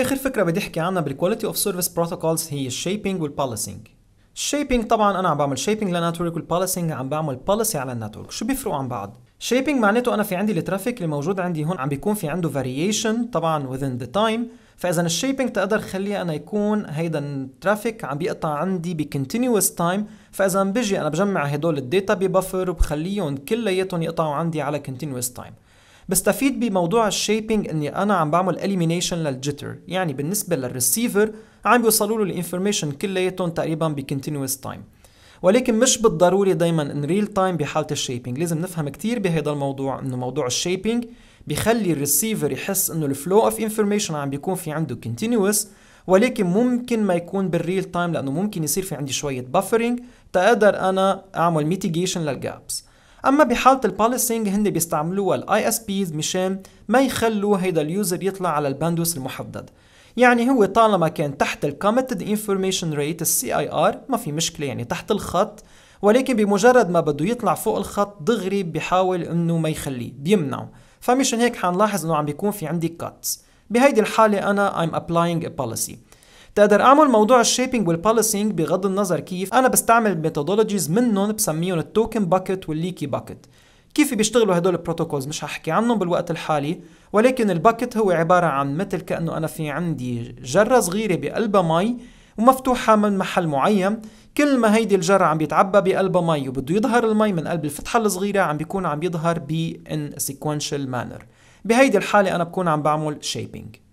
اخر فكره بدي احكي عنها بالكواليتي اوف سيرفيس بروتوكولز هي الشيبينج والبوليسنج الشيبينج طبعا انا عم بعمل شيبينج للنتورك والبوليسنج عم بعمل بوليسي على النتورك شو بيفرقوا عن بعض شيبينج معناته انا في عندي الترافيك اللي موجود عندي هون عم بيكون في عنده فاريشن طبعا within the time فاذا الشيبينج تقدر خليه انا يكون هيدا الترافيك عم بيقطع عندي بكونتينوس تايم فاذا بجي انا بجمع هدول الداتا ببفر وبخليهم كلياتهم يقطعوا عندي على كونتينوس تايم بستفيد بموضوع الشيبينج اني انا عم بعمل اليمينيشن للجيتر يعني بالنسبه للريسيفر عم بيوصلوا له الانفورميشن كلياتهم تقريبا بكونتينوس تايم ولكن مش بالضروري دايما ان ريل تايم بحاله الشيبينج لازم نفهم كثير بهذا الموضوع انه موضوع الشيبينج بيخلي الريسيفر يحس انه الفلو اوف انفورميشن عم بيكون في عنده كونتينوس ولكن ممكن ما يكون بالريل تايم لانه ممكن يصير في عندي شويه بافرنج تقدر انا اعمل ميتيجيشن للجابس اما بحاله الباليسنج هن بيستعملوها الاي اس بيز مشان ما يخلوا هيدا اليوزر يطلع على الباندوس المحدد يعني هو طالما كان تحت الكوميتد انفورميشن ريت السي اي ار ما في مشكله يعني تحت الخط ولكن بمجرد ما بده يطلع فوق الخط دغري بحاول انه ما يخليه بيمنعه فمشان هيك حنلاحظ انه عم بيكون في عندي كاتس بهيدي الحاله انا I'm applying a policy بقدر اعمل موضوع الشيبينج والبوليسينج بغض النظر كيف انا بستعمل ميثودولوجيز منهم بسميهم التوكن باكيت والليكي باكيت كيف بيشتغلوا هدول البروتوكولز مش هحكي عنهم بالوقت الحالي ولكن الباكت هو عبارة عن مثل كأنه أنا في عندي جرة صغيرة بقلبها مي ومفتوحة من محل معين كل ما هيدي الجرة عم بيتعبى بقلبها مي وبده يظهر المي من قلب الفتحة الصغيرة عم بيكون عم بيظهر ب in sequential manner بهيدي الحالة أنا بكون عم بعمل shaping